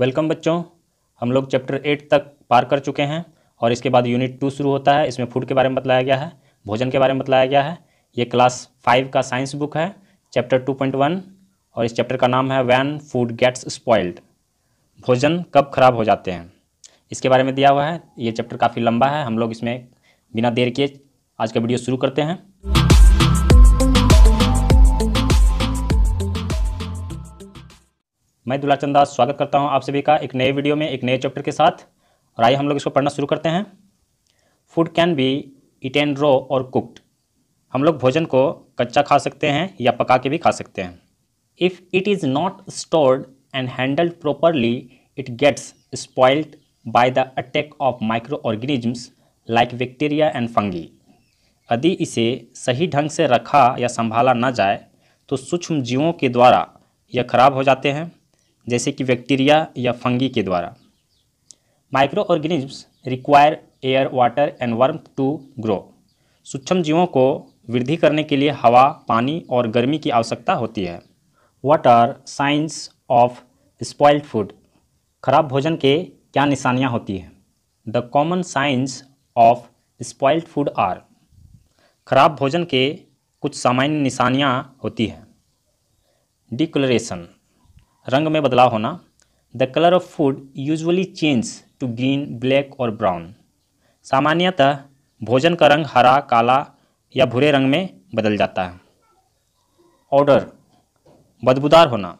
Welcome बच्चों हम लोग चैप्टर एट तक पार कर चुके हैं और इसके बाद यूनिट टू शुरू होता है इसमें फूड के बारे में बताया गया है भोजन के बारे में बताया गया है ये क्लास फाइव का साइंस बुक है चैप्टर टू पॉइंट वन और इस चैप्टर का नाम है वैन फूड गेट्स स्पॉइल्ड भोजन कब खराब हो जाते हैं इसके बारे में दिया हुआ है ये चैप्टर काफ़ी लंबा है हम लोग इसमें बिना देर के आज का वीडियो शुरू करते हैं मैं दुलाचंद दास स्वागत करता हूं आप सभी का एक नए वीडियो में एक नए चैप्टर के साथ और आइए हम लोग इसको पढ़ना शुरू करते हैं food can be eaten raw और कुकड हम लोग भोजन को कच्चा खा सकते हैं या पका के भी खा सकते हैं if it is not stored and handled properly it gets spoiled by the attack of microorganisms like bacteria and fungi यदि इसे सही ढंग से रखा या संभाला ना जाए तो सूक्ष्म जीवों के द्वारा यह खराब हो जाते हैं जैसे कि बैक्टीरिया या फंगी के द्वारा microorganisms require air water and warm to grow सूक्ष्म जीवों को वृद्धि करने के लिए हवा पानी और गर्मी की आवश्यकता होती है what are signs of spoiled food खराब भोजन के क्या निशानियाँ होती हैं the common signs of spoiled food are खराब भोजन के कुछ सामान्य निशानियाँ होती हैं डिकलरेशन रंग में बदलाव होना the colour of food usually change to green black और ब्राउन सामान्यतः भोजन का रंग हरा काला या भूरे रंग में बदल जाता है ऑर्डर बदबूदार होना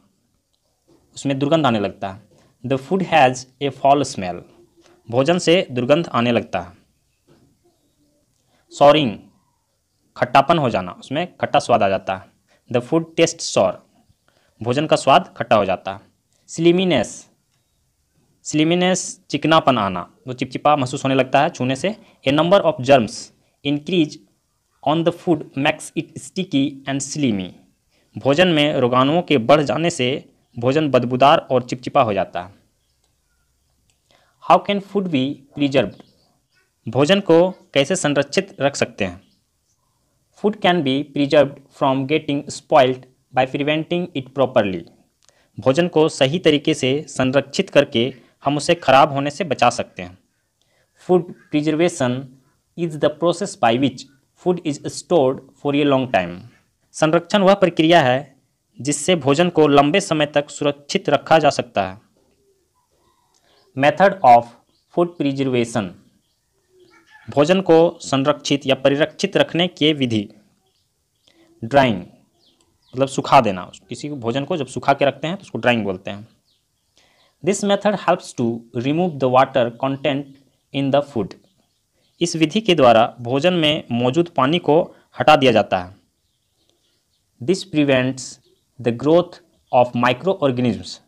उसमें दुर्गंध आने लगता है the food has a foul smell भोजन से दुर्गंध आने लगता है सॉरिंग खट्टापन हो जाना उसमें खट्टा स्वाद आ जाता है द फूड टेस्ट सॉर भोजन का स्वाद खट्टा हो जाता है स्लिमिनेस स्लिमिनेस चिकनापन आना जो चिपचिपा महसूस होने लगता है छूने से a number of germs increase on the food makes it sticky and slimy भोजन में रोगाणुओं के बढ़ जाने से भोजन बदबूदार और चिपचिपा हो जाता है how can food be preserve भोजन को कैसे संरक्षित रख सकते हैं food can be preserve from getting spoiled by preventing it properly भोजन को सही तरीके से संरक्षित करके हम उसे खराब होने से बचा सकते हैं food preservation is the process by which food is stored for a long time संरक्षण वह प्रक्रिया है जिससे भोजन को लंबे समय तक सुरक्षित रखा जा सकता है मेथड ऑफ फूड प्रिजर्वेशन भोजन को संरक्षित या परिरक्षित रखने की विधि ड्राइंग मतलब सुखा देना किसी को भोजन को जब सुखा के रखते हैं तो उसको ड्राइंग बोलते हैं this method helps to remove the water content in the food इस विधि के द्वारा भोजन में मौजूद पानी को हटा दिया जाता है this prevents the growth of microorganisms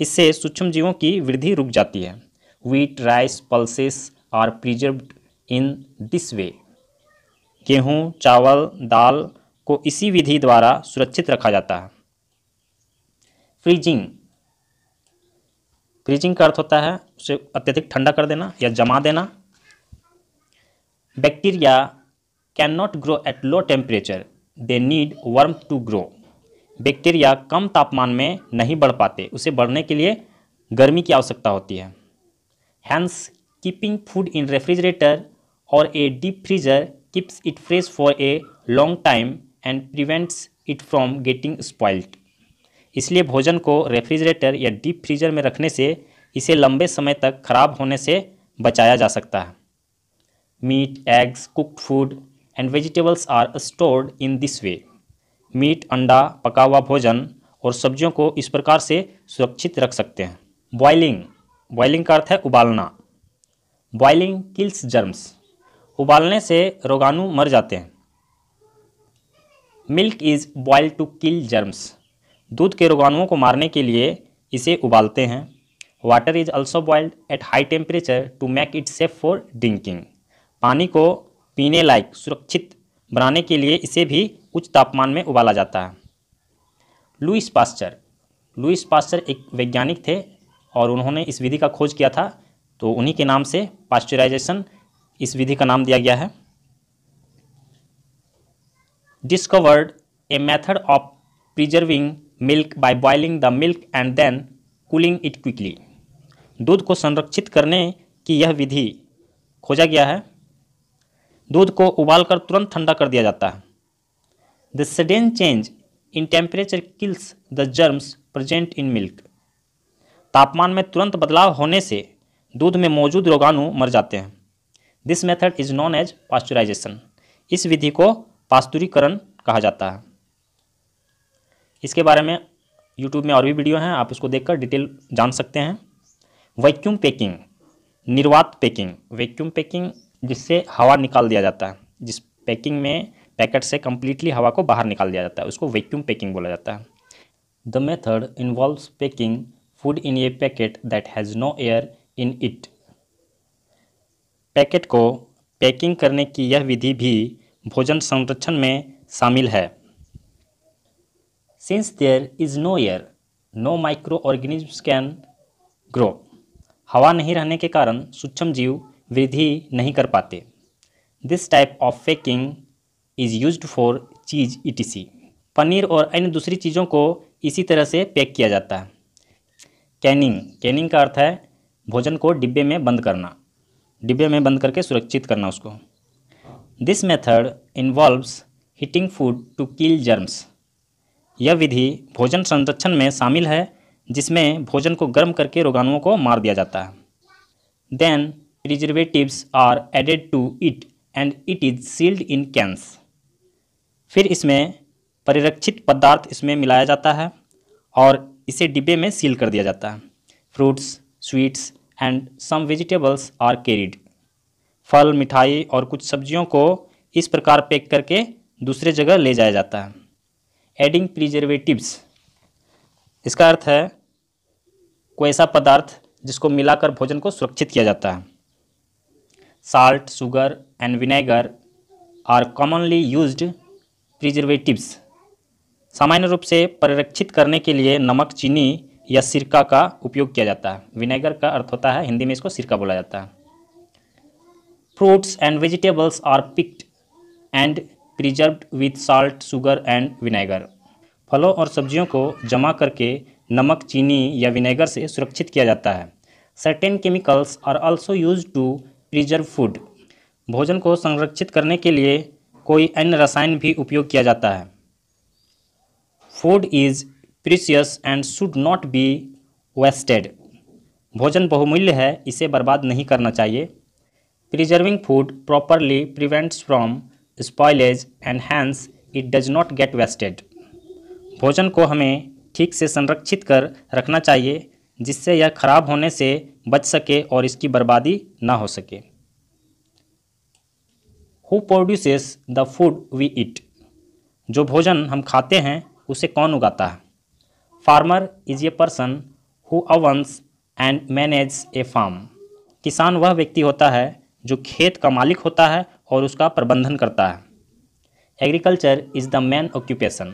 इससे सूक्ष्म जीवों की वृद्धि रुक जाती है wheat rice pulses are preserve in this way गेहूँ चावल दाल को इसी विधि द्वारा सुरक्षित रखा जाता है फ्रीजिंग फ्रीजिंग का अर्थ होता है उसे अत्यधिक ठंडा कर देना या जमा देना bacteria can not grow at low temperature they need warm to grow bacteria कम तापमान में नहीं बढ़ पाते उसे बढ़ने के लिए गर्मी की आवश्यकता होती है hence keeping food in refrigerator और a deep freezer keeps it fresh for a long time and prevents it from getting spoiled इसलिए भोजन को रेफ्रिजरेटर या डीप फ्रीजर में रखने से इसे लंबे समय तक खराब होने से बचाया जा सकता है meat eggs cooked food and vegetables are stored in this way मीट अंडा पका हुआ भोजन और सब्जियों को इस प्रकार से सुरक्षित रख सकते हैं बॉइलिंग बॉइलिंग का अर्थ है उबालना बॉइलिंग किल्स जर्म्स उबालने से रोगाणु मर जाते हैं milk is boil to kill germs दूध के रोगाणुओं को मारने के लिए इसे उबालते हैं water is also boiled at high temperature to make it safe for drinking पानी को पीने लायक सुरक्षित बनाने के लिए इसे भी उच्च तापमान में उबाला जाता है लुइस पास्चर लुइस पास्चर एक वैज्ञानिक थे और उन्होंने इस विधि का खोज किया था तो उन्हीं के नाम से पास्चराइजेशन इस विधि का नाम दिया गया है discovered a method of preserving milk by boiling the milk and then cooling it quickly. दूध को संरक्षित करने की यह विधि खोजा गया है दूध को उबालकर तुरंत ठंडा कर दिया जाता है the sudden change in temperature kills the germs present in milk तापमान में तुरंत बदलाव होने से दूध में मौजूद रोगाणु मर जाते हैं this method is known as pasteurisation इस विधि को पास्तुरीकरण कहा जाता है इसके बारे में यूट्यूब में और भी वीडियो हैं आप इसको देखकर डिटेल जान सकते हैं वैक्यूम पैकिंग निर्वात पैकिंग वैक्यूम पैकिंग जिससे हवा निकाल दिया जाता है जिस पैकिंग में पैकेट से कम्प्लीटली हवा को बाहर निकाल दिया जाता है उसको वैक्यूम पैकिंग बोला जाता है the method involves packing food in a packet that has no air in it packet को पैकिंग करने की यह विधि भी भोजन संरक्षण में शामिल है since there is no air no microorganism can grow हवा नहीं रहने के कारण सूक्ष्म जीव वृद्धि नहीं कर पाते this type of packing is use for cheese ई पनीर और अन्य दूसरी चीज़ों को इसी तरह से पैक किया जाता है कैनिंग कैनिंग का अर्थ है भोजन को डिब्बे में बंद करना डिब्बे में बंद करके सुरक्षित करना उसको this method involves heating food to kill germs यह विधि भोजन संरक्षण में शामिल है जिसमें भोजन को गर्म करके रोगाणुओं को मार दिया जाता है then preservatives are added to it and it is sealed in cans फिर इसमें परिरक्षित पदार्थ इसमें मिलाया जाता है और इसे डिब्बे में सील कर दिया जाता है fruits sweets and some vegetables are carried फल मिठाई और कुछ सब्जियों को इस प्रकार पैक करके दूसरे जगह ले जाया जाता है एडिंग प्रिजर्वेटिव्स इसका अर्थ है कोई ऐसा पदार्थ जिसको मिलाकर भोजन को सुरक्षित किया जाता है salt sugar and vinegar are commonly use preservatives सामान्य रूप से परिरक्षित करने के लिए नमक चीनी या सिरका का उपयोग किया जाता है विनेगर का अर्थ होता है हिंदी में इसको सिरका बोला जाता है fruits and vegetables are pickled and preserve with salt sugar and vinegar फलों और सब्जियों को जमा करके नमक चीनी या विनेगर से सुरक्षित किया जाता है certain chemicals are also use to preserve food भोजन को संरक्षित करने के लिए कोई अन्य रसायन भी उपयोग किया जाता है food is precious and should not be wasted भोजन बहुमूल्य है इसे बर्बाद नहीं करना चाहिए Preserving food properly prevents from spoilage and hence it does not get wasted. भोजन को हमें ठीक से संरक्षित कर रखना चाहिए जिससे यह खराब होने से बच सके और इसकी बर्बादी ना हो सके who produces the food we eat जो भोजन हम खाते हैं उसे कौन उगाता है farmer is a person who owns and manage a farm किसान वह व्यक्ति होता है जो खेत का मालिक होता है और उसका प्रबंधन करता है agriculture is the main occupation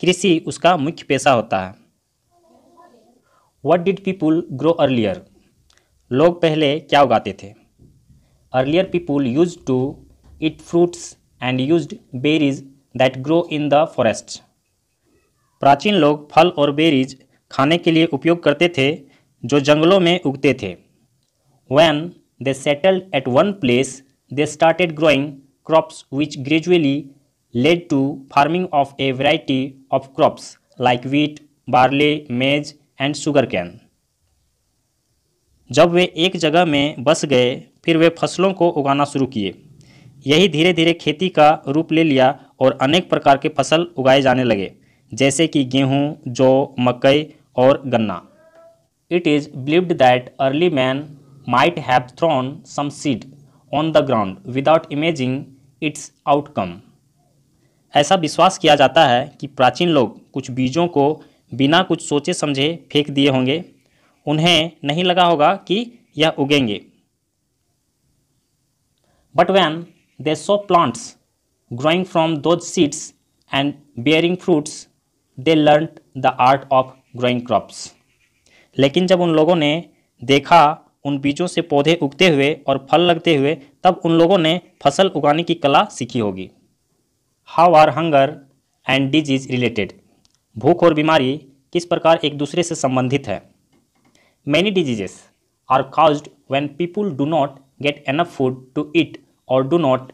कृषि उसका मुख्य पेशा होता है what did people grow earlier लोग पहले क्या उगाते थे earlier people use to eat fruits and use berries that grow in the forest प्राचीन लोग फल और बेरीज खाने के लिए उपयोग करते थे जो जंगलों में उगते थे when They settled at one place. They started growing crops which gradually led to farming of a variety of crops like wheat, barley, maize and sugarcane. जब वे एक जगह में बस गए फिर वे फसलों को उगाना शुरू किए यही धीरे धीरे खेती का रूप ले लिया और अनेक प्रकार के फसल उगाए जाने लगे जैसे कि गेहूं, जौ मकई और गन्ना it is believed that early man might have thrown some seed on the ground without imaging its outcome. ऐसा विश्वास किया जाता है कि प्राचीन लोग कुछ बीजों को बिना कुछ सोचे समझे फेंक दिए होंगे उन्हें नहीं लगा होगा कि यह उगेंगे but when they saw plants growing from those seeds and bearing fruits they learn the art of growing crops लेकिन जब उन लोगों ने देखा उन बीजों से पौधे उगते हुए और फल लगते हुए तब उन लोगों ने फसल उगाने की कला सीखी होगी how are hunger and disease related भूख और बीमारी किस प्रकार एक दूसरे से संबंधित है many diseases are caused when people do not get enough food to eat और do not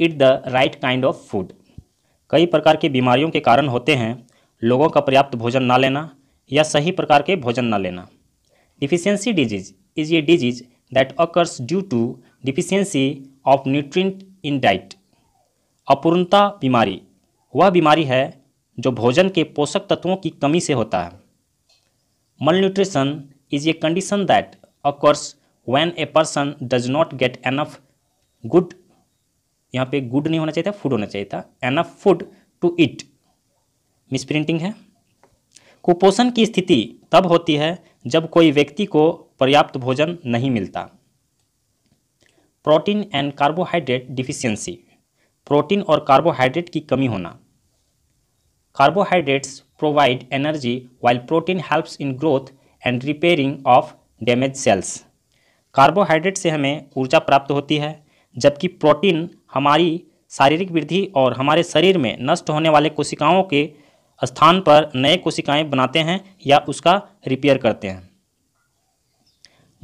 eat the right kind of food कई प्रकार की बीमारियों के कारण होते हैं लोगों का पर्याप्त भोजन ना लेना या सही प्रकार के भोजन ना लेना deficiency disease is a disease that occurs due to deficiency of nutrient in diet अपूर्णता बीमारी वह बीमारी है जो भोजन के पोषक तत्वों की कमी से होता है malnutrition is a condition that occurs when a person does not get enough good यहाँ पे गुड नहीं होना चाहिए था फूड होना चाहिए था enough food to eat misprinting है कुपोषण की स्थिति तब होती है जब कोई व्यक्ति को पर्याप्त भोजन नहीं मिलता protein and carbohydrate deficiency protein और कार्बोहाइड्रेट की कमी होना carbohydrates provide energy while protein helps in growth and repairing of damage cells carbohydrate से हमें ऊर्जा प्राप्त होती है जबकि प्रोटीन हमारी शारीरिक वृद्धि और हमारे शरीर में नष्ट होने वाले कोशिकाओं के स्थान पर नए कोशिकाएं बनाते हैं या उसका रिपेयर करते हैं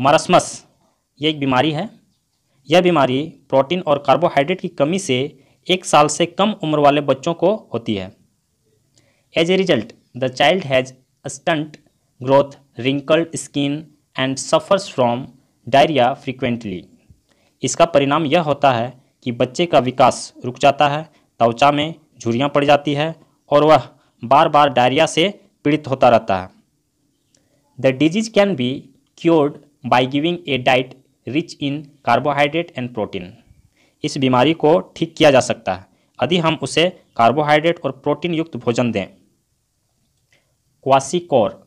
मरसमस ये एक बीमारी है यह बीमारी प्रोटीन और कार्बोहाइड्रेट की कमी से एक साल से कम उम्र वाले बच्चों को होती है as a result the child has stunt growth wrinkled skin and suffers from diarrhoea frequently इसका परिणाम यह होता है कि बच्चे का विकास रुक जाता है त्वचा में झुरियाँ पड़ जाती है और वह बार बार डायरिया से पीड़ित होता रहता है the disease can be cured by giving a diet rich in carbohydrate and protein इस बीमारी को ठीक किया जा सकता है यदि हम उसे कार्बोहाइड्रेट और प्रोटीन युक्त भोजन दें क्वासिकोर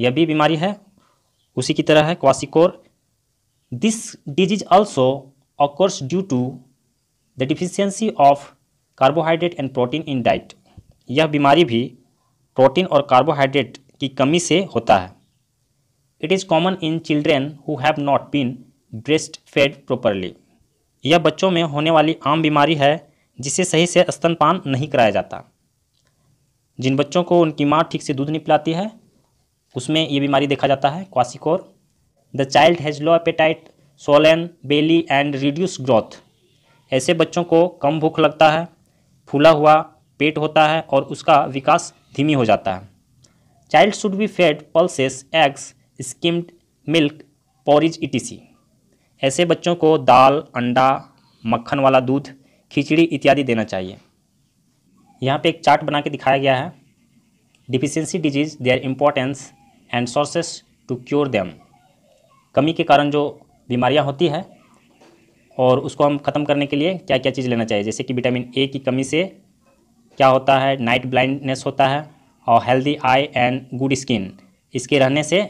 यह भी बीमारी है उसी की तरह है kwashiorkor this disease also occurs due to the deficiency of carbohydrate and protein in diet यह बीमारी भी प्रोटीन और कार्बोहाइड्रेट की कमी से होता है it is common in children who have not been breast fed properly यह बच्चों में होने वाली आम बीमारी है जिसे सही से स्तनपान नहीं कराया जाता जिन बच्चों को उनकी माँ ठीक से दूध नहीं पिलाती है उसमें यह बीमारी देखा जाता है kwashiorkor the child has low appetite swollen belly and reduce growth ऐसे बच्चों को कम भूख लगता है फूला हुआ पेट होता है और उसका विकास धीमी हो जाता है child should be fed pulses eggs skimmed milk porridge etc ऐसे बच्चों को दाल अंडा मक्खन वाला दूध खिचड़ी इत्यादि देना चाहिए यहाँ पे एक चार्ट बना के दिखाया गया है deficiency disease their importance and sources to cure them कमी के कारण जो बीमारियाँ होती है और उसको हम ख़त्म करने के लिए क्या क्या चीज़ लेना चाहिए जैसे कि विटामिन ए की कमी से क्या होता है नाइट ब्लाइंडनेस होता है और healthy eye and good skin इसके रहने से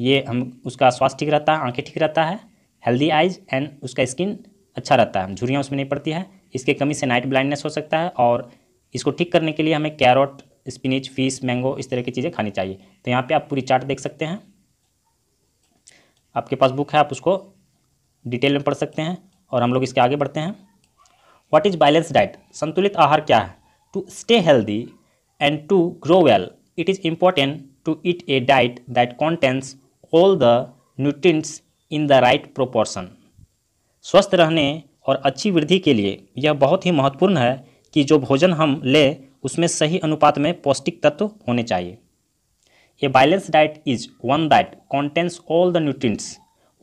ये हम उसका स्वास्थ्य ठीक रहता है आँखें ठीक रहता है हेल्दी आइज एंड उसका स्किन अच्छा रहता है झुरियाँ उसमें नहीं पड़ती है इसके कमी से नाइट ब्लाइंडनेस हो सकता है और इसको ठीक करने के लिए हमें कैरोट स्पिनिच फिश मैंगो इस तरह की चीज़ें खानी चाहिए तो यहाँ पे आप पूरी चार्ट देख सकते हैं आपके पास बुक है आप उसको डिटेल में पढ़ सकते हैं और हम लोग इसके आगे बढ़ते हैं व्हाट इज़ बैलेंस डाइट संतुलित आहार क्या है to stay healthy and to grow well, it is important to eat a diet that contains all the nutrients in the right proportion स्वस्थ रहने और अच्छी वृद्धि के लिए यह बहुत ही महत्वपूर्ण है कि जो भोजन हम ले उसमें सही अनुपात में पौष्टिक तत्व होने चाहिए a balance diet is one that contains all the nutrients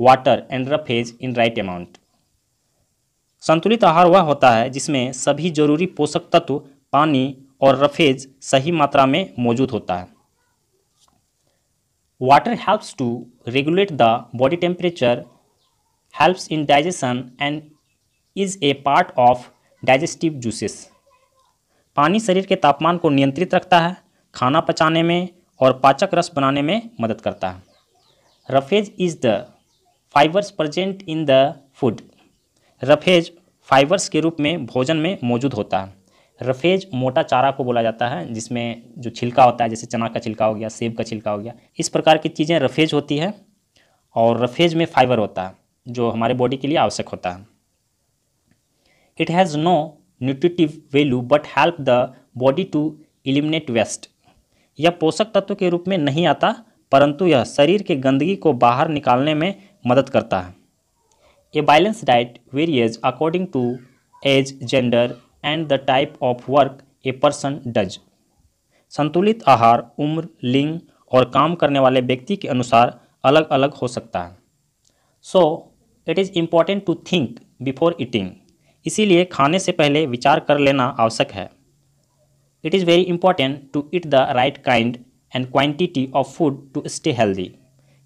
water and roughage in right amount संतुलित आहार वह होता है जिसमें सभी जरूरी पोषक तत्व पानी और रफेज सही मात्रा में मौजूद होता है water helps to regulate the body temperature helps in digestion and is a part of digestive juices पानी शरीर के तापमान को नियंत्रित रखता है खाना पचाने में और पाचक रस बनाने में मदद करता है roughage is the fibres present in the food roughage fibres के रूप में भोजन में मौजूद होता है रफेज मोटा चारा को बोला जाता है जिसमें जो छिलका होता है जैसे चना का छिलका हो गया सेब का छिलका हो गया इस प्रकार की चीज़ें रफेज होती है और रफेज में फाइबर होता है जो हमारे बॉडी के लिए आवश्यक होता है it has no nutritive value but help the body to eliminate waste यह पोषक तत्व के रूप में नहीं आता परंतु यह शरीर के गंदगी को बाहर निकालने में मदद करता है a balance diet varies according to age gender and the type of work a person does संतुलित आहार उम्र लिंग और काम करने वाले व्यक्ति के अनुसार अलग अलग हो सकता है so it is important to think before eating इसीलिए खाने से पहले विचार कर लेना आवश्यक है it is very important to eat the right kind and quantity of food to stay healthy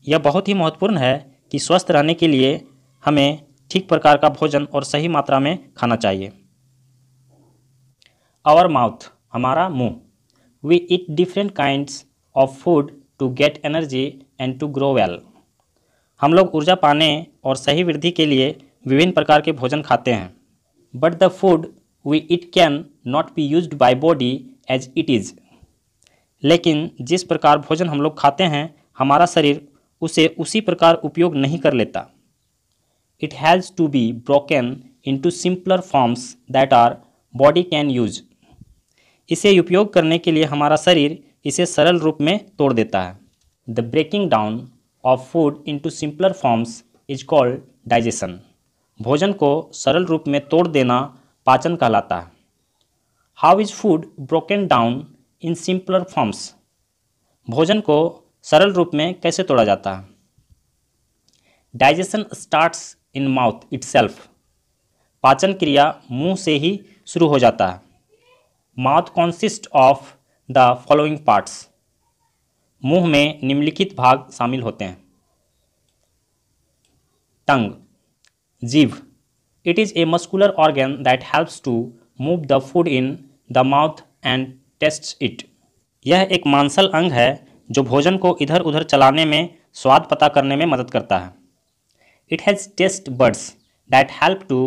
यह बहुत ही महत्वपूर्ण है कि स्वस्थ रहने के लिए हमें ठीक प्रकार का भोजन और सही मात्रा में खाना चाहिए आवर माउथ हमारा मुंह we eat different kinds of food to get energy and to grow well हम लोग ऊर्जा पाने और सही वृद्धि के लिए विभिन्न प्रकार के भोजन खाते हैं but the food we eat can not be use by body as it is लेकिन जिस प्रकार भोजन हम लोग खाते हैं हमारा शरीर उसे उसी प्रकार उपयोग नहीं कर लेता it has to be broken in to simpler forms that our body can use इसे उपयोग करने के लिए हमारा शरीर इसे सरल रूप में तोड़ देता है the breaking down of food into simpler forms is called digestion भोजन को सरल रूप में तोड़ देना पाचन कहलाता है how is food broken down in simpler forms भोजन को सरल रूप में कैसे तोड़ा जाता है digestion starts in mouth itself पाचन क्रिया मुंह से ही शुरू हो जाता है mouth consist of the following parts मुंह में निम्नलिखित भाग शामिल होते हैं टंग जीव it is a muscular organ that helps to move the food in the mouth and taste it यह एक मांसल अंग है जो भोजन को इधर उधर चलाने में स्वाद पता करने में मदद करता है it has taste buds that help to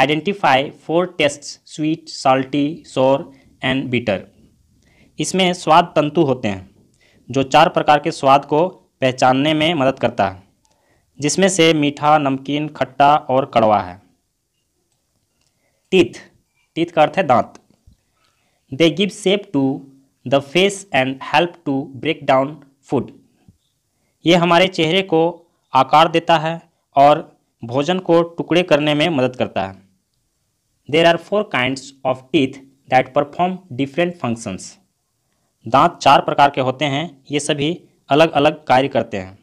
identify four taste sweet salty sour and bitter इसमें स्वाद तंतु होते हैं जो चार प्रकार के स्वाद को पहचानने में मदद करता है जिसमें से मीठा नमकीन खट्टा और कड़वा है टीथ टीथ का अर्थ है दांत they give shape to the face and help to break down food ये हमारे चेहरे को आकार देता है और भोजन को टुकड़े करने में मदद करता है there are four kind of teeth that perform different functions दांत चार प्रकार के होते हैं ये सभी अलग अलग कार्य करते हैं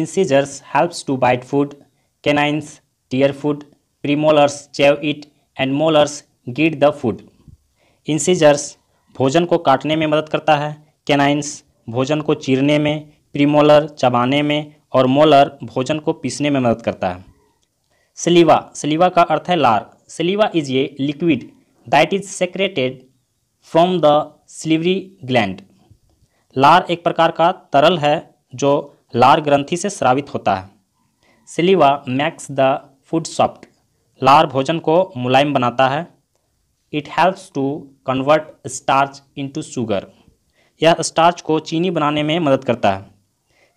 incisors helps to bite food canines tear food premolars chew it and molars get the food incisors भोजन को काटने में मदद करता है कैनाइंस भोजन को चीरने में प्रीमोलर चबाने में और मोलर भोजन को पीसने में मदद करता है सलीवा सलीवा का अर्थ है लार saliva is a liquid that is secreted from the salivary gland लार एक प्रकार का तरल है जो लार ग्रंथि से स्रावित होता है saliva makes the food soft लार भोजन को मुलायम बनाता है it helps to convert starch into sugar यह स्टार्च को चीनी बनाने में मदद करता है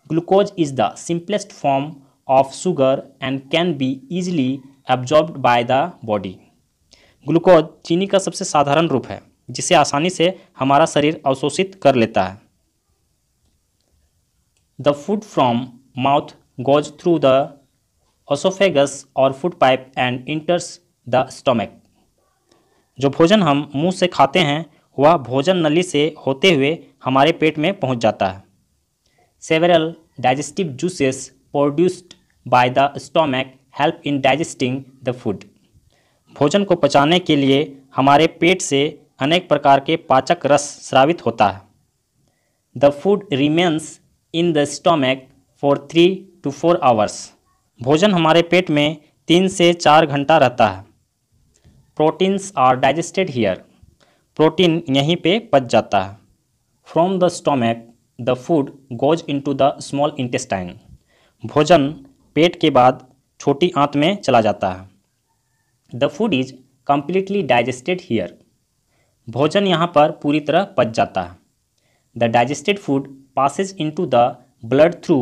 glucose is the simplest form of sugar and can be easily absorbed by the body glucose चीनी का सबसे साधारण रूप है जिसे आसानी से हमारा शरीर अवशोषित कर लेता है the food from mouth goes through the oesophagus और food pipe and enters the stomach जो भोजन हम मुंह से खाते हैं वह भोजन नली से होते हुए हमारे पेट में पहुंच जाता है several digestive juices produced by the stomach help in digesting the food भोजन को पचाने के लिए हमारे पेट से अनेक प्रकार के पाचक रस स्रावित होता है the food remains in the stomach for three to four hours भोजन हमारे पेट में तीन से चार घंटा रहता है proteins are digested here protein यहीं पे पच जाता है from the stomach the food goes in to the small intestine भोजन पेट के बाद छोटी आंत में चला जाता है the food is completely digested here भोजन यहाँ पर पूरी तरह पच जाता है the digested food in to the blood through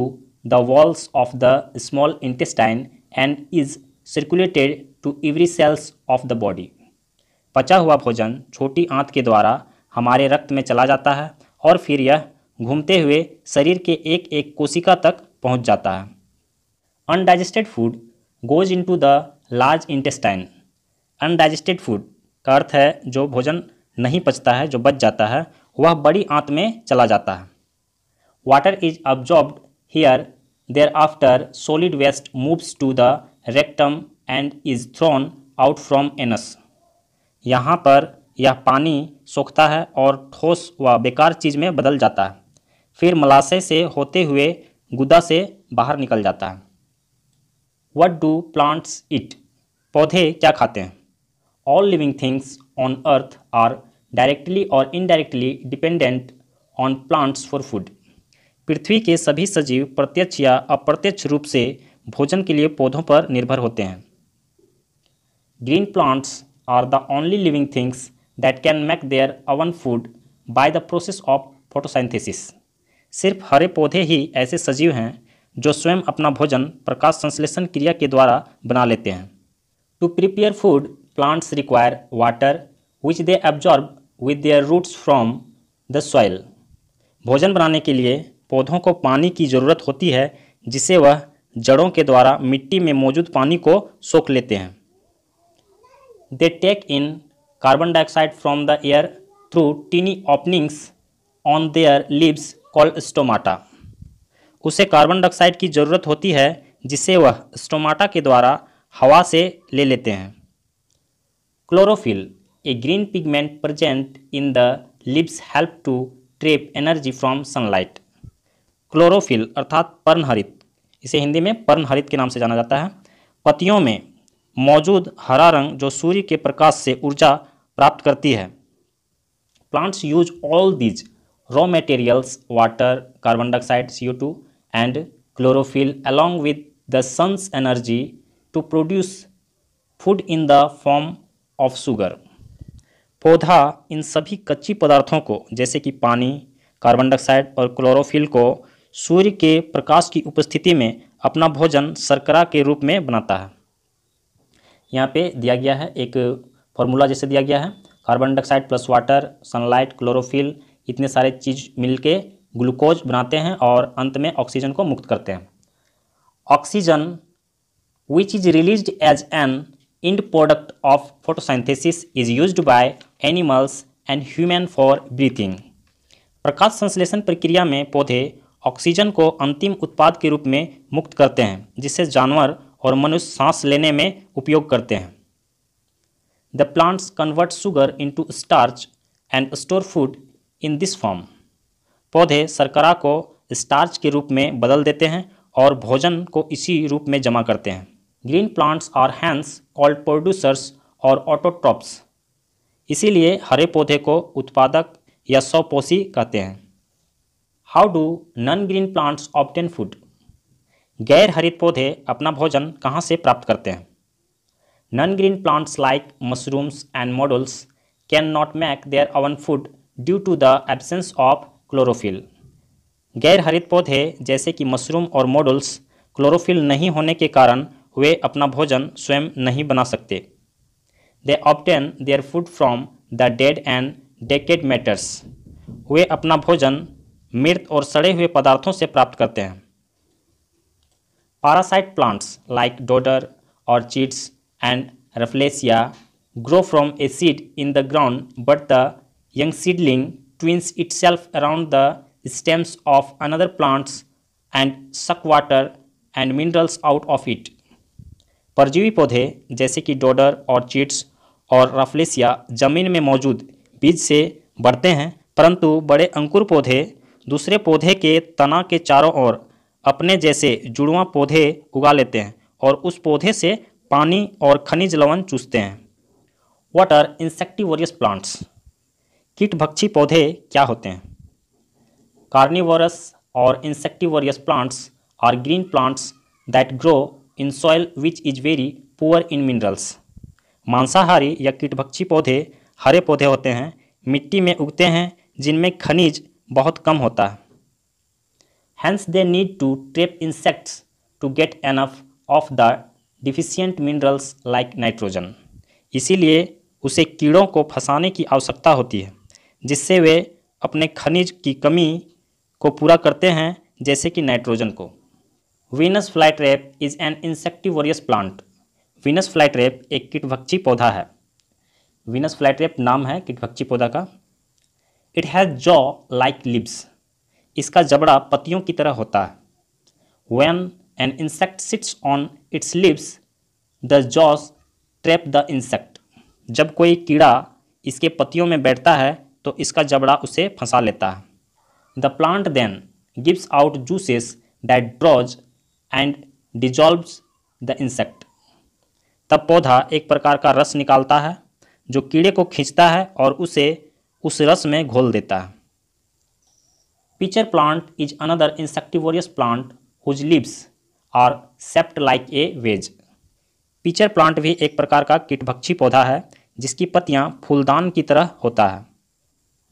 the walls of the small intestine and is circulated to every cells of the body पचा हुआ भोजन छोटी आंत के द्वारा हमारे रक्त में चला जाता है और फिर यह घूमते हुए शरीर के एक एक कोशिका तक पहुंच जाता है undigested food goes in to the large intestine undigested food का अर्थ है जो भोजन नहीं पचता है जो बच जाता है वह बड़ी आंत में चला जाता है water is absorbed here thereafter solid waste moves to the rectum and is thrown out from anus यहाँ पर यह पानी सोखता है और ठोस व बेकार चीज़ में बदल जाता है फिर मलाशय से होते हुए गुदा से बाहर निकल जाता है वट डू प्लांट्स इट पौधे क्या खाते हैं all living things on earth are directly और indirectly dependent on plants for food पृथ्वी के सभी सजीव प्रत्यक्ष या अप्रत्यक्ष रूप से भोजन के लिए पौधों पर निर्भर होते हैं green plants are the only living things that can make their own food by the process of photosynthesis सिर्फ हरे पौधे ही ऐसे सजीव हैं जो स्वयं अपना भोजन प्रकाश संश्लेषण क्रिया के द्वारा बना लेते हैं to prepare food plants require water which they absorb with their roots from the soil भोजन बनाने के लिए पौधों को पानी की ज़रूरत होती है जिसे वह जड़ों के द्वारा मिट्टी में मौजूद पानी को सोख लेते हैं they take in carbon dioxide from the air through tiny openings on their leaves call stomata उसे कार्बन डाइऑक्साइड की ज़रूरत होती है जिसे वह स्टोमाटा के द्वारा हवा से ले लेते हैं chlorophyll a green pigment present in the leaves help to trap energy from sunlight chlorophyll अर्थात पर्णहरित इसे हिंदी में पर्णहरित के नाम से जाना जाता है पतियों में मौजूद हरा रंग जो सूर्य के प्रकाश से ऊर्जा प्राप्त करती है plants use all these raw materials water carbon dioxide C O two and chlorophyll along with the sun's energy to produce food in the form of sugar पौधा इन सभी कच्ची पदार्थों को जैसे कि पानी कार्बन डाइऑक्साइड और क्लोरोफिल को सूर्य के प्रकाश की उपस्थिति में अपना भोजन शर्करा के रूप में बनाता है यहाँ पे दिया गया है एक फॉर्मूला जैसे दिया गया है carbon dioxide plus water sunlight chlorophyll इतने सारे चीज़ मिलके ग्लूकोज बनाते हैं और अंत में ऑक्सीजन को मुक्त करते हैं oxygen which is release as an end product of photosynthesis is use by animals and human for breathing प्रकाश संश्लेषण प्रक्रिया में पौधे ऑक्सीजन को अंतिम उत्पाद के रूप में मुक्त करते हैं जिसे जानवर और मनुष्य सांस लेने में उपयोग करते हैं the plants convert sugar into starch and store food in this form पौधे सरकरा को स्टार्च के रूप में बदल देते हैं और भोजन को इसी रूप में जमा करते हैं green plants are hence called producers और ऑटोट्रॉप्स इसीलिए हरे पौधे को उत्पादक या सौपोसी कहते हैं how do non green plants obtain food गैर हरित पौधे अपना भोजन कहाँ से प्राप्त करते हैं non green plants like mushrooms and moulds can not make their own food due to the absence of chlorophyll गैर हरित पौधे जैसे कि मशरूम और मॉडल्स क्लोरोफिल नहीं होने के कारण वे अपना भोजन स्वयं नहीं बना सकते they obtain their food from the dead and decayed matters वे अपना भोजन मृत और सड़े हुए पदार्थों से प्राप्त करते हैं parasite plants like dodder orchids and rafflesia grow from a seed in the ground but the young seedling twins itself around the stems of another plants and suck water and minerals out of it. परजीवी पौधे जैसे कि dodder orchids और रफलेसिया जमीन में मौजूद बीज से बढ़ते हैं परंतु बड़े अंकुर पौधे दूसरे पौधे के तना के चारों ओर अपने जैसे जुड़वा पौधे उगा लेते हैं और उस पौधे से पानी और खनिज लवण चूसते हैं वाटर इंसेक्टिवोरियस प्लांट्स भक्षी पौधे क्या होते हैं कार्निवरस और insectivorous plants are green plants that grow in soil which is very poor in minerals मांसाहारी या कीटभक्षी पौधे हरे पौधे होते हैं मिट्टी में उगते हैं जिनमें खनिज बहुत कम होता है hence they need to trap insects to get enough of the deficient minerals like nitrogen इसीलिए उसे कीड़ों को फंसाने की आवश्यकता होती है जिससे वे अपने खनिज की कमी को पूरा करते हैं जैसे कि नाइट्रोजन को Venus flytrap is an insectivorous plant Venus flytrap एक कीटभक्षी पौधा है वीनस फ्लाइट रेप नाम है किटभक्ची पौधा का it has jaw like leaves इसका जबड़ा पतियों की तरह होता है when an insect sits on its leaves the jaws trap the insect जब कोई कीड़ा इसके पतियों में बैठता है तो इसका जबड़ा उसे फंसा लेता है the plant then gives out juices that drowns and dissolves the insect तब पौधा एक प्रकार का रस निकालता है जो कीड़े को खींचता है और उसे उस रस में घोल देता है pitcher plant is another insectivorous plant whose lips are shaped like a vase pitcher plant भी एक प्रकार का कीटभक्षी पौधा है जिसकी पत्तियां फूलदान की तरह होता है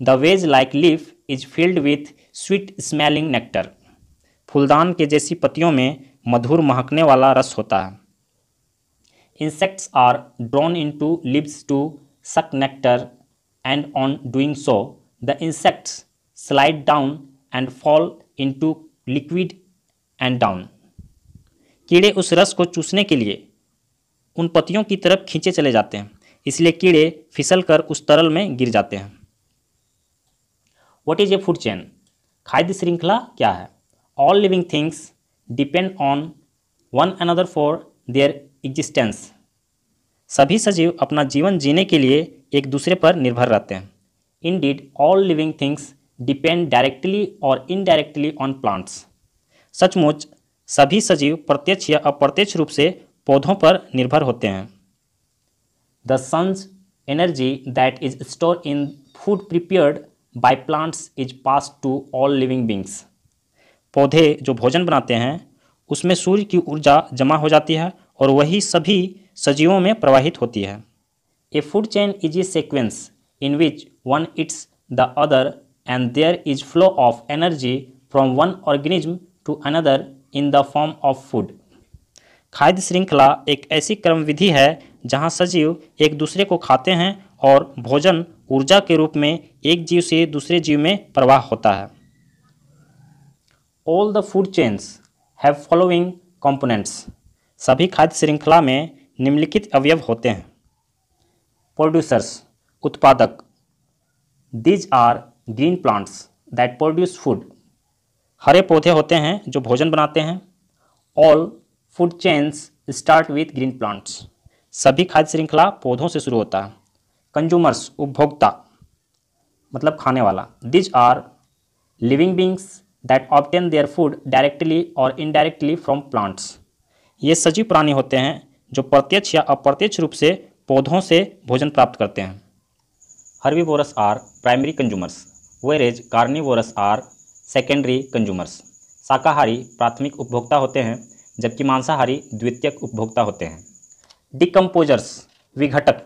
the vase like leaf is filled with sweet smelling nectar फूलदान के जैसी पतियों में मधुर महकने वाला रस होता है insects into lips to suck nectar and on doing so the insects slide down and fall into liquid and drown कीड़े उस रस को चूसने के लिए उन पतियों की तरफ खींचे चले जाते हैं इसलिए कीड़े फिसल कर उस तरल में गिर जाते हैं what is a food chain खाद्य श्रृंखला क्या है all living things depend on one another for their existence सभी सजीव अपना जीवन जीने के लिए एक दूसरे पर निर्भर रहते हैं indeed all living things depend directly और इनडायरेक्टली ऑन प्लांट्स सचमुच सभी सजीव प्रत्यक्ष या अप्रत्यक्ष रूप से पौधों पर निर्भर होते हैं the sun's energy that is store in food prepared by plants is pass to all living beings पौधे जो भोजन बनाते हैं उसमें सूर्य की ऊर्जा जमा हो जाती है और वही सभी सजीवों में प्रवाहित होती है a food chain is a sequence in which one eats the other and there is flow of energy from one organism to another in the form of food खाद्य श्रृंखला एक ऐसी क्रमविधि है जहाँ सजीव एक दूसरे को खाते हैं और भोजन ऊर्जा के रूप में एक जीव से दूसरे जीव में प्रवाह होता है all the food chains have following components सभी खाद्य श्रृंखला में निम्नलिखित अवयव होते हैं प्रोड्यूसर्स उत्पादक these are green plants that produce food हरे पौधे होते हैं जो भोजन बनाते हैं all food chains start with green plants सभी खाद्य श्रृंखला पौधों से शुरू होता है कंज्यूमर्स उपभोक्ता मतलब खाने वाला these are living beings that obtain their food directly और इनडायरेक्टली फ्रॉम प्लांट्स ये सजीव प्राणी होते हैं जो प्रत्यक्ष या अप्रत्यक्ष रूप से पौधों से भोजन प्राप्त करते हैं herbivorous are primary consumers whereas carnivorous are secondary consumers शाकाहारी प्राथमिक उपभोक्ता होते हैं जबकि मांसाहारी द्वितीयक उपभोक्ता होते हैं डिकम्पोजर्स विघटक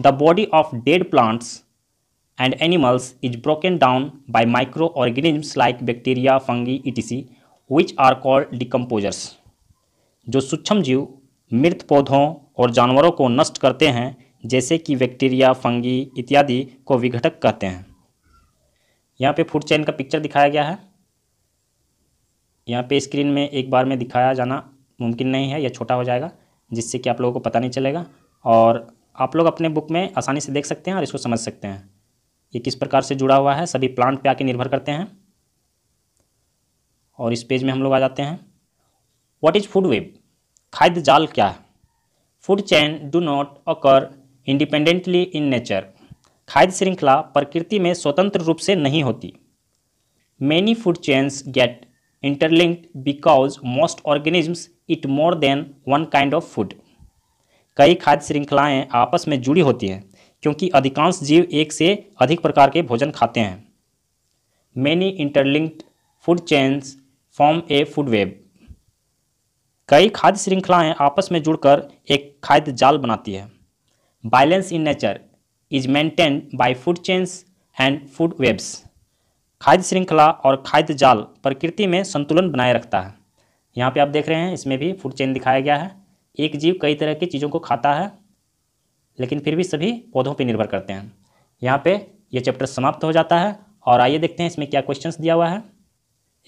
the dead plants and animals is broken down by micro down like bacteria fungi E T C which are called decomposers जो सूक्ष्म जीव मृत पौधों और जानवरों को नष्ट करते हैं जैसे कि बैक्टीरिया फंगी इत्यादि को विघटक कहते हैं यहाँ पे फूड चेन का पिक्चर दिखाया गया है यहाँ पे स्क्रीन में एक बार में दिखाया जाना मुमकिन नहीं है यह छोटा हो जाएगा जिससे कि आप लोगों को पता नहीं चलेगा और आप लोग अपने बुक में आसानी से देख सकते हैं और इसको समझ सकते हैं ये किस प्रकार से जुड़ा हुआ है सभी प्लांट पे आके निर्भर करते हैं और इस पेज में हम लोग आ जाते हैं व्हाट इज़ फूड वेब खाद्य जाल क्या है food chain do not occur independently in nature खाद्य श्रृंखला प्रकृति में स्वतंत्र रूप से नहीं होती many food chains get interlinked because most organisms eat more than one kind of food कई खाद्य श्रृंखलाएँ आपस में जुड़ी होती हैं क्योंकि अधिकांश जीव एक से अधिक प्रकार के भोजन खाते हैं many interlinked food chains form a food web कई खाद्य श्रृंखलाएँ आपस में जुड़कर एक खाद्य जाल बनाती है balance in nature is maintain by food chains and food webs खाद्य श्रृंखला और खाद्य जाल प्रकृति में संतुलन बनाए रखता है यहाँ पे आप देख रहे हैं इसमें भी फूड चेन दिखाया गया है एक जीव कई तरह की चीज़ों को खाता है लेकिन फिर भी सभी पौधों पर निर्भर करते हैं यहाँ पे ये चैप्टर समाप्त हो जाता है और आइए देखते हैं इसमें क्या क्वेश्चंस दिया हुआ है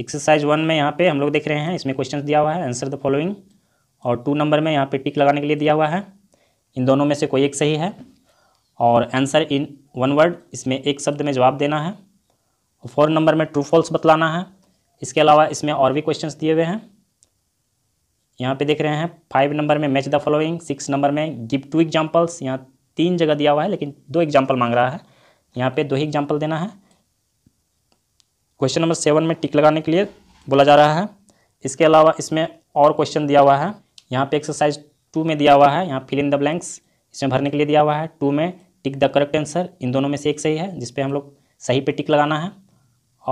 एक्सरसाइज वन में यहाँ पे हम लोग देख रहे हैं इसमें क्वेश्चंस दिया हुआ है आंसर द फॉलोइंग और टू नंबर में यहाँ पे टिक लगाने के लिए दिया हुआ है इन दोनों में से कोई एक सही है और आंसर इन वन वर्ड इसमें एक शब्द में जवाब देना है फोर नंबर में ट्रू फॉल्स बतलाना है इसके अलावा इसमें और भी क्वेश्चन दिए हुए हैं यहाँ पे देख रहे हैं फाइव नंबर में match the following six number में गिव टू एग्जाम्पल्स यहाँ तीन जगह दिया हुआ है लेकिन दो एग्जाम्पल मांग रहा है यहाँ पे दो ही एग्जाम्पल देना है क्वेश्चन नंबर सेवन में टिक लगाने के लिए बोला जा रहा है इसके अलावा इसमें और क्वेश्चन दिया हुआ है यहाँ पे एक्सरसाइज टू में दिया हुआ है यहाँ फिल इन द ब्लैंक्स इसमें भरने के लिए दिया हुआ है टू में टिक द करेक्ट आंसर इन दोनों में से एक सही है जिसपे हम लोग सही पे टिक लगाना है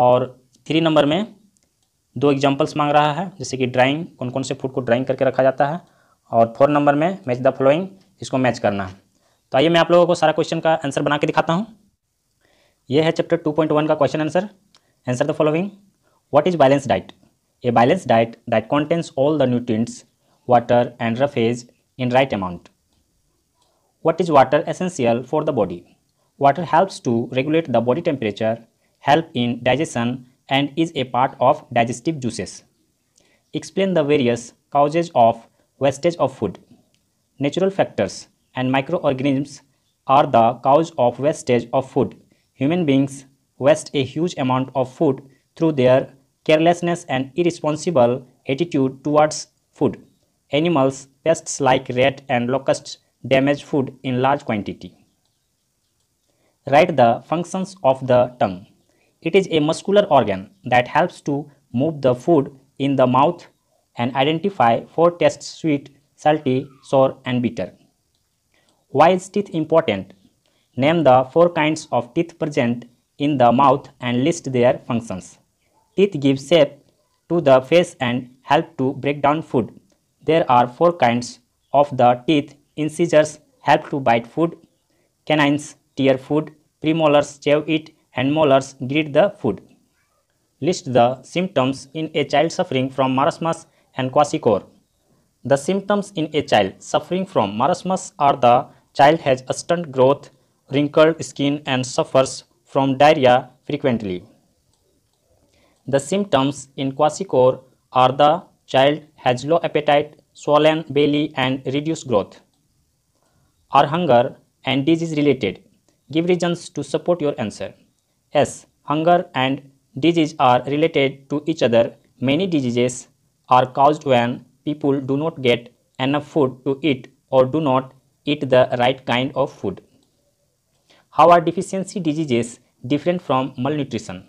और थ्री नंबर में दो एग्जाम्पल्स मांग रहा है जैसे कि ड्राइंग कौन कौन से फूड को ड्राइंग करके रखा जाता है और फोर नंबर में मैच द फॉलोइंग इसको मैच करना है तो आइए मैं आप लोगों को सारा क्वेश्चन का आंसर बना के दिखाता हूँ यह है चैप्टर वन का question answer answer the following what is balance diet a balance diet that contains all the nutrients water and roughage in right amount what is water essential for the body water helps to regulate the body temperature help in digestion and is a part of digestive juices. Explain the various causes of wastage of food. Natural factors and microorganisms are the cause of wastage of food. Human beings waste a huge amount of food through their carelessness and irresponsible attitude towards food. Animals, pests like rat and locusts damage food in large quantity. Write the functions of the tongue. It is a muscular organ that helps to move the food in the mouth and identify for taste sweet, salty, sour and bitter. Why is teeth important? Name the four kinds of teeth present in the mouth and list their functions. Teeth give shape to the face and help to break down food. There are four kinds of the teeth. Incisors help to bite food. Canines tear food. Premolars chew it and molars greet the food. List the symptoms in a child suffering from marasmus and quasicor. The symptoms in a child suffering from marasmus are the child has a stunt growth, wrinkled skin and suffers from diarrhea frequently. The symptoms in quasicor are the child has low appetite, swollen belly and reduced growth. Are hunger and disease related? Give reasons to support your answer. S. Hunger and disease are related to each other. Many diseases are caused when people do not get enough food to eat or do not eat the right kind of food. How are deficiency diseases different from malnutrition?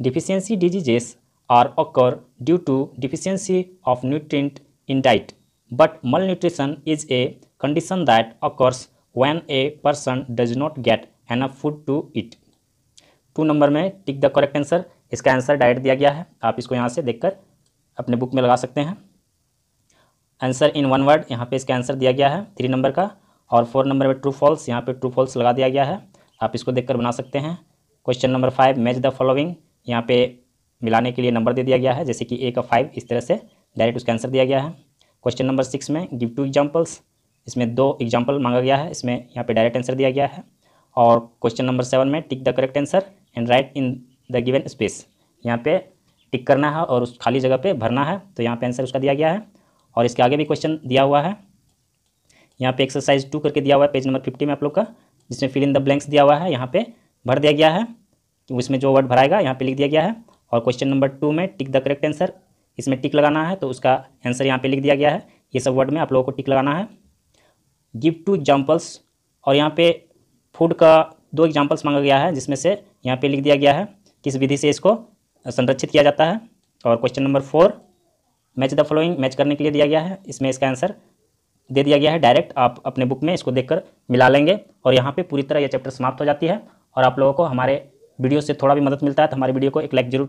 Deficiency diseases are occur due to deficiency of nutrient in diet, but malnutrition is a condition that occurs when a person does not get enough food to eat. Two number में tick the correct answer इसका आंसर direct दिया गया है आप इसको यहाँ से देखकर अपने बुक में लगा सकते हैं आंसर इन वन वर्ड यहाँ पे इसका आंसर दिया गया है थ्री नंबर का और फोर नंबर में ट्रू फॉल्स यहाँ पे ट्रू फॉल्स लगा दिया गया है आप इसको देखकर बना सकते हैं question number five match the following यहाँ पे मिलाने के लिए नंबर दे दिया गया है जैसे कि ए का फाइव इस तरह से डायरेक्ट उसका आंसर दिया गया है क्वेश्चन नंबर सिक्स में गिव टू एग्जाम्पल्स इसमें दो एग्जाम्पल मांगा गया है इसमें यहाँ पे डायरेक्ट आंसर दिया गया है और क्वेश्चन नंबर सेवन में tick the correct answer and write in the given space यहाँ पे टिक करना है और उस खाली जगह पे भरना है तो यहाँ पे आंसर उसका दिया गया है और इसके आगे भी क्वेश्चन दिया हुआ है यहाँ पे एक्सरसाइज टू करके दिया हुआ है पेज नंबर फिफ्टी में आप लोग का जिसमें फिल इन द ब्लैंक्स दिया हुआ है यहाँ पे भर दिया गया है उसमें तो जो वर्ड भराएगा यहाँ पे लिख दिया गया है और क्वेश्चन नंबर टू में टिक द करेक्ट आंसर इसमें टिक लगाना है तो उसका आंसर यहाँ पे लिख दिया गया है ये सब वर्ड में आप लोगों को टिक लगाना है गिव टू एग्जाम्पल्स और यहाँ पे फूड का दो एग्जाम्पल्स मांगा गया है जिसमें से यहाँ पे लिख दिया गया है किस विधि से इसको संरक्षित किया जाता है और question number four match the following match करने के लिए दिया गया है इसमें इसका आंसर दे दिया गया है डायरेक्ट आप अपने बुक में इसको देख मिला लेंगे और यहाँ पर पूरी तरह यह चैप्टर समाप्त हो जाती है और आप लोगों को हमारे वीडियो से थोड़ा भी मदद मिलता है तो हमारे वीडियो को एक लाइक जरूर